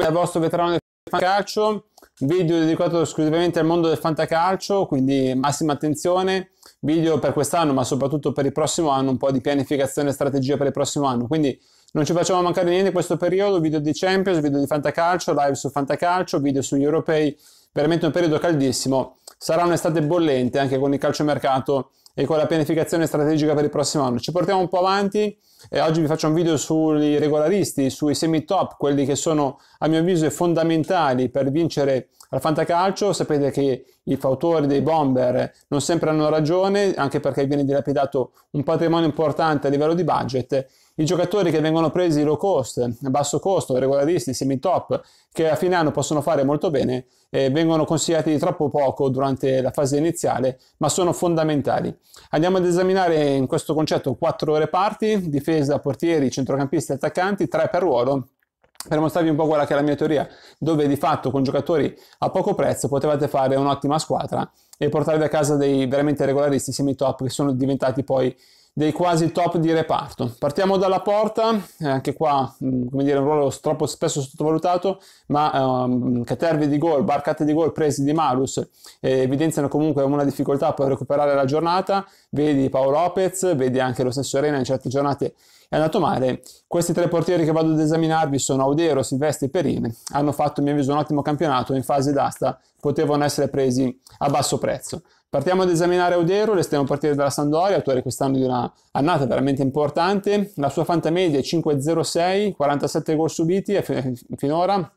il vostro veterano del fantacalcio, video dedicato esclusivamente al mondo del fantacalcio, quindi massima attenzione, video per quest'anno ma soprattutto per il prossimo anno, un po' di pianificazione e strategia per il prossimo anno, quindi non ci facciamo mancare niente in questo periodo, video di Champions, video di fantacalcio, live su fantacalcio, video sugli europei, veramente un periodo caldissimo, sarà un'estate bollente anche con il calciomercato mercato e con la pianificazione strategica per il prossimo anno. Ci portiamo un po' avanti e oggi vi faccio un video sui regolaristi, sui semi top, quelli che sono a mio avviso fondamentali per vincere al fantacalcio. Sapete che i fautori dei bomber non sempre hanno ragione, anche perché viene dilapidato un patrimonio importante a livello di budget i giocatori che vengono presi low cost, a basso costo, regolaristi, semi-top, che a fine anno possono fare molto bene, eh, vengono consigliati troppo poco durante la fase iniziale, ma sono fondamentali. Andiamo ad esaminare in questo concetto quattro reparti, difesa, portieri, centrocampisti, attaccanti, tre per ruolo, per mostrarvi un po' quella che è la mia teoria, dove di fatto con giocatori a poco prezzo potevate fare un'ottima squadra e portarvi a casa dei veramente regolaristi semi-top che sono diventati poi dei quasi top di reparto. Partiamo dalla porta, eh, anche qua mm, come dire, un ruolo troppo spesso sottovalutato, ma um, ehm, caterve di gol, barcate di gol presi di Malus eh, evidenziano comunque una difficoltà per recuperare la giornata, vedi Paolo Lopez, vedi anche lo stesso Arena in certe giornate è andato male. Questi tre portieri che vado ad esaminarvi sono Audero, Silvestri e Perini. Hanno fatto, a mio avviso, un ottimo campionato. In fase d'asta potevano essere presi a basso prezzo. Partiamo ad esaminare Audero, l'esterno portiere della Sandoria, autore quest'anno di una annata veramente importante. La sua media è 5,06, 47 gol subiti e finora,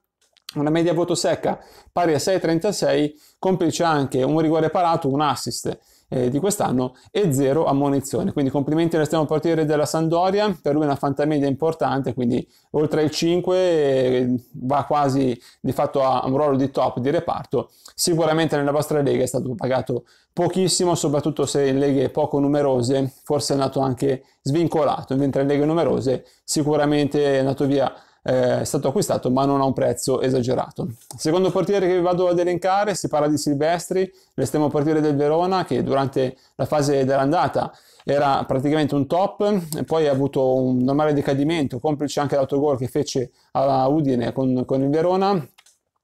una media voto secca pari a 6,36, complice anche un rigore parato, un assist eh, di quest'anno e zero ammonizione. Quindi complimenti all'estremo partire della Sandoria, per lui è una fantamedia importante, quindi oltre il 5 eh, va quasi di fatto a un ruolo di top di reparto. Sicuramente nella vostra lega è stato pagato pochissimo, soprattutto se in leghe poco numerose, forse è nato anche svincolato, mentre in leghe numerose sicuramente è andato via eh, è stato acquistato ma non a un prezzo esagerato. Secondo portiere che vi vado ad elencare si parla di Silvestri, l'estremo portiere del Verona che durante la fase dell'andata era praticamente un top, poi ha avuto un normale decadimento, complice anche l'autogol che fece a Udine con, con il Verona,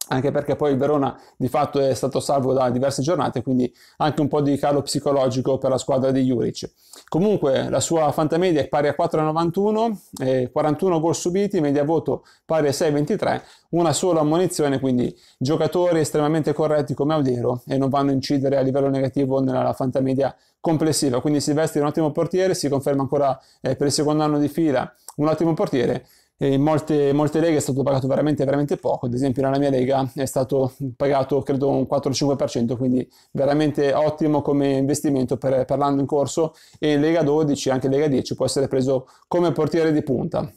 anche perché poi il Verona di fatto è stato salvo da diverse giornate, quindi anche un po' di calo psicologico per la squadra di Juric. Comunque la sua media è pari a 4,91, 41 gol subiti, media voto pari a 6,23, una sola ammonizione, quindi giocatori estremamente corretti come Audero e non vanno a incidere a livello negativo nella fantamedia complessiva. Quindi Silvestri è un ottimo portiere, si conferma ancora eh, per il secondo anno di fila un ottimo portiere, in molte, molte, leghe è stato pagato veramente, veramente poco, ad esempio nella mia lega è stato pagato credo un 4-5%, quindi veramente ottimo come investimento per, per l'anno in corso e in Lega 12, anche in Lega 10 può essere preso come portiere di punta,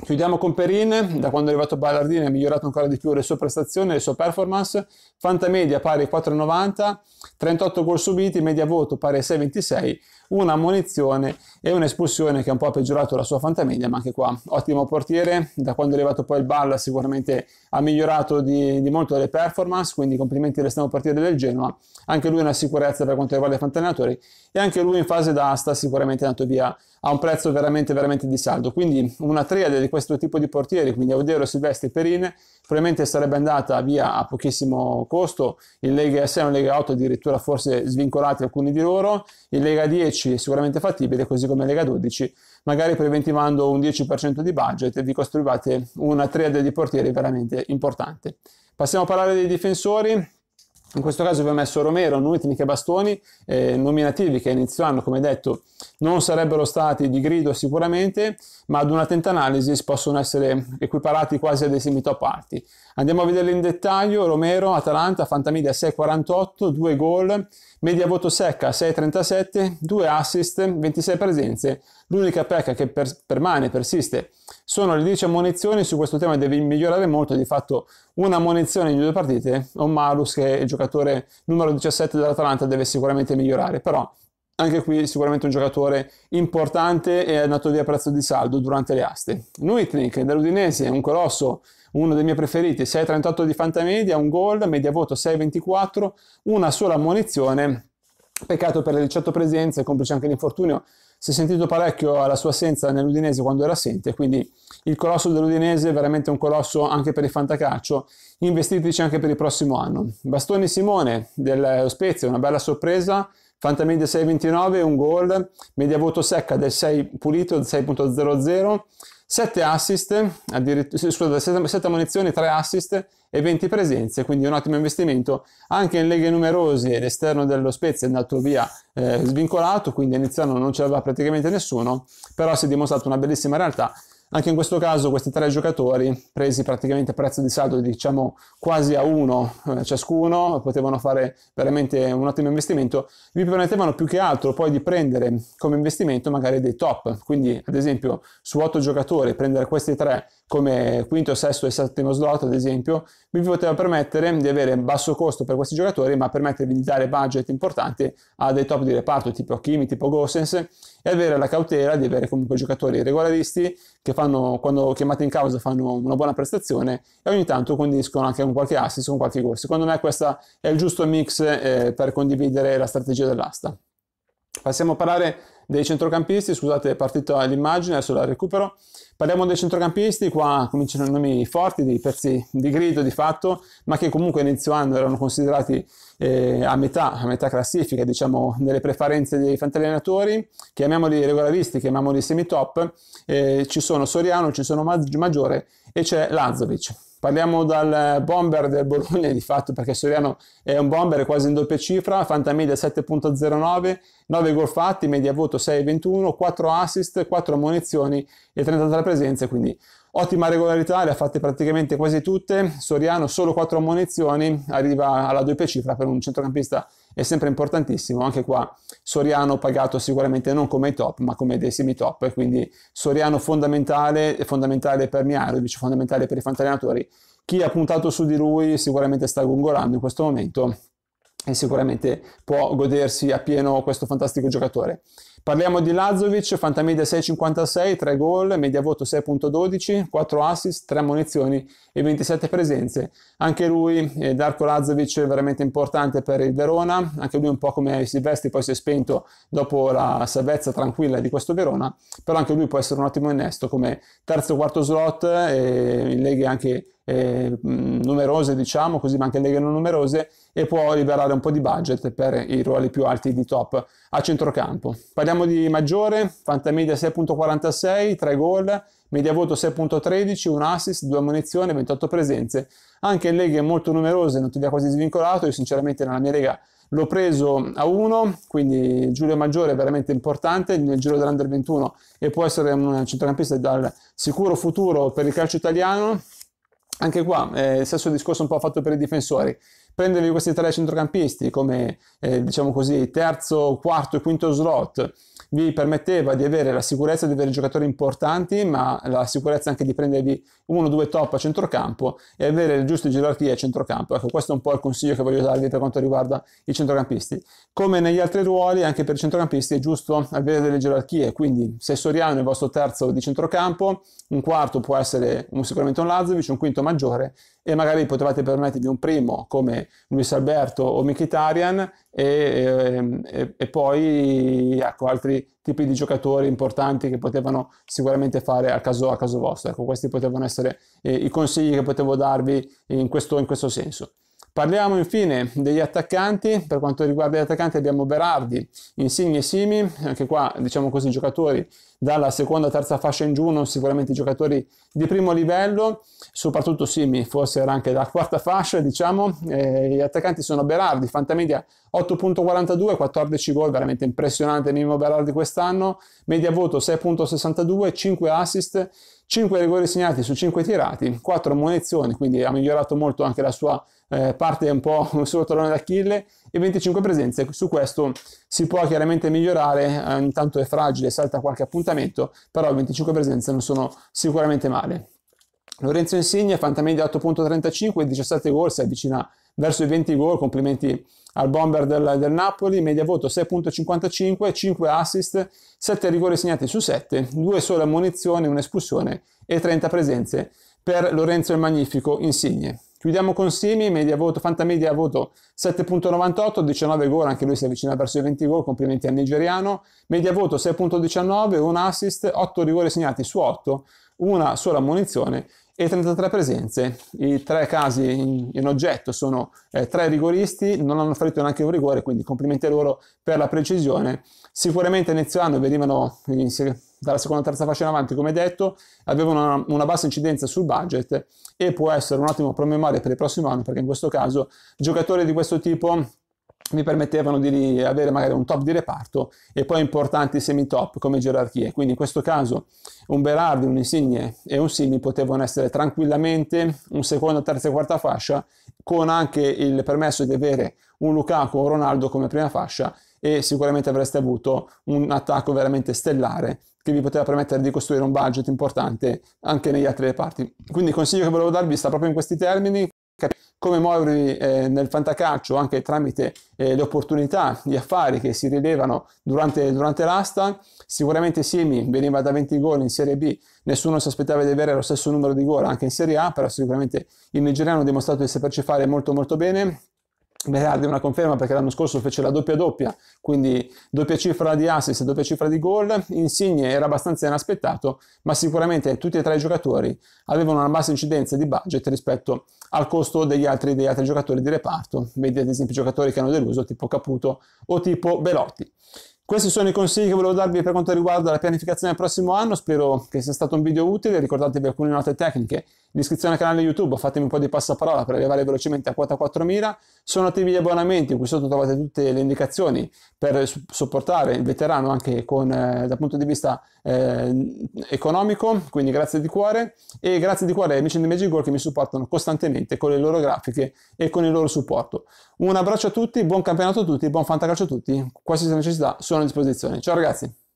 Chiudiamo con Perin, da quando è arrivato Ballardini ha migliorato ancora di più le sue prestazioni e le sue performance, Fanta media pari 4,90, 38 gol subiti, media voto pari 6,26, una munizione e un'espulsione che un po' ha peggiorato la sua fantamedia, ma anche qua ottimo portiere, da quando è arrivato poi il Balla sicuramente ha migliorato di, di molto le performance, quindi complimenti all'estremo partire del Genoa, anche lui è una sicurezza per quanto riguarda i fantaneatori e anche lui in fase d'asta sicuramente è andato via a un prezzo veramente veramente di saldo, quindi una triade di di questo tipo di portieri, quindi Audero, Silvestri, Perin, probabilmente sarebbe andata via a pochissimo costo, in Lega 6 o Lega 8 addirittura forse svincolati alcuni di loro, in Lega 10 è sicuramente fattibile, così come in Lega 12, magari preventivando un 10% di budget vi costruivate una triade di portieri veramente importante. Passiamo a parlare dei difensori, in questo caso vi ho messo Romero, Nutnik e Bastoni, eh, nominativi che inizio anno, come detto, non sarebbero stati di grido sicuramente, ma ad un'attenta analisi possono essere equiparati quasi ad esimi top alti. Andiamo a vederli in dettaglio, Romero, Atalanta, Fantamidia 6,48, 2 gol, media voto secca 6,37, 2 assist, 26 presenze, l'unica pecca che per- permane, persiste, sono le 10 ammonizioni, su questo tema devi migliorare molto, di fatto una ammonizione in due partite, o Omarus che è il giocatore numero 17 dell'Atalanta deve sicuramente migliorare, però anche qui sicuramente un giocatore importante e è andato via a prezzo di saldo durante le aste. Nuitnik dell'Udinese, è un colosso, uno dei miei preferiti, 6,38 di Fantamedia, un gol, media voto 6,24, una sola ammonizione Peccato per le 18 presenze, complice anche l'infortunio. Si è sentito parecchio alla sua assenza nell'Udinese quando era assente, quindi il colosso dell'Udinese è veramente un colosso anche per il fantacaccio. Investiteci anche per il prossimo anno. Bastoni Simone del Spezia, una bella sorpresa. Fantamedia 6,29, un gol. Media voto secca del 6 pulito, del 6.00. 7 assist, scusate, 7 ammonizioni, 3 assist e 20 presenze, quindi un ottimo investimento anche in leghe numerose. L'esterno dello Spezia è andato via eh, svincolato, quindi iniziano non ce l'aveva praticamente nessuno, però si è dimostrato una bellissima realtà anche in questo caso questi tre giocatori, presi praticamente a prezzo di saldo diciamo quasi a uno eh, ciascuno, potevano fare veramente un ottimo investimento, vi permettevano più che altro poi di prendere come investimento magari dei top, quindi ad esempio su otto giocatori prendere questi tre come quinto, sesto e settimo slot ad esempio, vi poteva permettere di avere basso costo per questi giocatori ma permettervi di dare budget importanti a dei top di reparto tipo Kimi, tipo Gossens e avere la cautela di avere comunque giocatori regolaristi che fanno, quando chiamati in causa fanno una buona prestazione e ogni tanto condiscono anche con qualche assist, con qualche gol. Secondo me questo è il giusto mix eh, per condividere la strategia dell'asta. Passiamo a parlare dei centrocampisti, scusate è partita l'immagine, adesso la recupero. Parliamo dei centrocampisti, qua cominciano i nomi forti, dei pezzi di grido di fatto, ma che comunque inizio anno erano considerati eh, a, metà, a metà classifica, diciamo, nelle preferenze dei fantallenatori, chiamiamoli regolaristi, chiamiamoli semi-top, eh, ci sono Soriano, ci sono Maggiore e c'è Lazovic. Parliamo dal bomber del Bologna di fatto perché Soriano è un bomber quasi in doppia cifra, fantamedia 7.09, 9 gol fatti, media voto 6.21, 4 assist, 4 munizioni e 33 presenze, quindi ottima regolarità, le ha fatte praticamente quasi tutte. Soriano solo 4 munizioni, arriva alla doppia cifra per un centrocampista è sempre importantissimo. Anche qua Soriano pagato sicuramente non come top, ma come dei semi-top, e quindi Soriano fondamentale, fondamentale per Miarovic, fondamentale per i fantallenatori. Chi ha puntato su di lui sicuramente sta gongolando in questo momento e sicuramente può godersi appieno questo fantastico giocatore. Parliamo di Lazovic, Fantamedia 6,56, 3 gol, media voto 6,12, 4 assist, 3 munizioni e 27 presenze. Anche lui, eh, Darko Lazovic, veramente importante per il Verona, anche lui un po' come Silvestri poi si è spento dopo la salvezza tranquilla di questo Verona, però anche lui può essere un ottimo innesto come terzo quarto slot eh, in leghe anche eh, numerose, diciamo così, ma anche in leghe non numerose e può liberare un po' di budget per i ruoli più alti di top a centrocampo. Parliamo di Maggiore, Fantamedia 6.46, 3 gol, media voto 6.13, un assist, 2 munizioni, 28 presenze. Anche in leghe molto numerose, non ti via quasi svincolato, io sinceramente nella mia lega l'ho preso a 1, quindi Giulio Maggiore è veramente importante nel giro dell'Under 21 e può essere un centrocampista dal sicuro futuro per il calcio italiano. Anche qua, eh, stesso discorso un po' fatto per i difensori prendervi questi tre centrocampisti come eh, diciamo così, terzo, quarto e quinto slot vi permetteva di avere la sicurezza di avere giocatori importanti, ma la sicurezza anche di prendervi uno o due top a centrocampo e avere le giuste gerarchie a centrocampo. Ecco, questo è un po' il consiglio che voglio darvi per quanto riguarda i centrocampisti. Come negli altri ruoli, anche per i centrocampisti è giusto avere delle gerarchie, quindi se Soriano è il vostro terzo di centrocampo, un quarto può essere un, sicuramente un Lazovic, un quinto maggiore e magari potevate permettervi un primo come Luis Alberto o Mkhitaryan e, ehm, e, e poi ecco, altri tipi di giocatori importanti che potevano sicuramente fare a caso, a caso vostro. Ecco, questi potevano essere eh, i consigli che potevo darvi in questo, in questo senso. Parliamo infine degli attaccanti, per quanto riguarda gli attaccanti abbiamo Berardi, Insigne e Simi, anche qua diciamo così giocatori dalla seconda terza fascia in giù, non sicuramente giocatori di primo livello, soprattutto Simi forse era anche dalla quarta fascia diciamo, eh, gli attaccanti sono Berardi, fantamedia 8.42, 14 gol, veramente impressionante Mimmo Berardi quest'anno, media voto 6.62, 5 assist, 5 rigori segnati su 5 tirati, 4 munizioni, quindi ha migliorato molto anche la sua eh, parte un po' sul suo tallone d'Achille e 25 presenze, su questo si può chiaramente migliorare, ogni eh, tanto è fragile, salta qualche appuntamento, però 25 presenze non sono sicuramente male. Lorenzo Insigne, fantamedia 8.35, 17 gol, si avvicina verso i 20 gol, complimenti al bomber del, del Napoli, media voto 6.55, 5 assist, 7 rigori segnati su 7, 2 sole ammonizioni, un'espulsione e 30 presenze per Lorenzo il Magnifico Insigne. Chiudiamo con Simi, media voto, Fantamedia media voto 7.98, 19 gol, anche lui si avvicina verso i 20 gol, complimenti al nigeriano. Media voto 6.19, un assist, 8 rigori segnati su 8, una sola munizione e 33 presenze. I tre casi in, in oggetto sono eh, tre rigoristi, non hanno fallito neanche un rigore, quindi complimenti a loro per la precisione. Sicuramente inizio anno venivano in, dalla seconda e terza fascia in avanti, come detto, avevano una, una, bassa incidenza sul budget e può essere un ottimo promemoria per il prossimo anno, perché in questo caso giocatori di questo tipo mi permettevano di avere magari un top di reparto e poi importanti semi-top come gerarchie. Quindi in questo caso un Berardi, un Insigne e un Simi potevano essere tranquillamente un secondo, terza e quarta fascia con anche il permesso di avere un Lukaku o un Ronaldo come prima fascia e sicuramente avreste avuto un attacco veramente stellare che vi poteva permettere di costruire un budget importante anche negli altri reparti. Quindi il consiglio che volevo darvi sta proprio in questi termini. Cap- come muovervi eh, nel fantacalcio anche tramite eh, le opportunità gli affari che si rilevano durante, durante l'asta. Sicuramente Simi veniva da 20 gol in Serie B, nessuno si aspettava di avere lo stesso numero di gol anche in Serie A, però sicuramente il nigeriano ha dimostrato di saperci fare molto molto bene, Berardi una conferma perché l'anno scorso fece la doppia doppia, quindi doppia cifra di assist e doppia cifra di gol. Insigne era abbastanza inaspettato, ma sicuramente tutti e tre i giocatori avevano una bassa incidenza di budget rispetto al costo degli altri, degli altri giocatori di reparto, vedi ad esempio giocatori che hanno deluso tipo Caputo o tipo Belotti. Questi sono i consigli che volevo darvi per quanto riguarda la pianificazione del prossimo anno, spero che sia stato un video utile, ricordatevi alcune note tecniche, l'iscrizione al canale YouTube, fatemi un po' di passaparola per arrivare velocemente a quota 4.000, sono attivi gli abbonamenti, qui sotto trovate tutte le indicazioni per supportare il veterano anche con, eh, dal punto di vista eh, economico, quindi grazie di cuore e grazie di cuore ai amici di Magic Goal che mi supportano costantemente con le loro grafiche e con il loro supporto. Un abbraccio a tutti, buon campionato a tutti, buon fantacalcio a tutti, qualsiasi necessità sono sono a disposizione. Ciao ragazzi!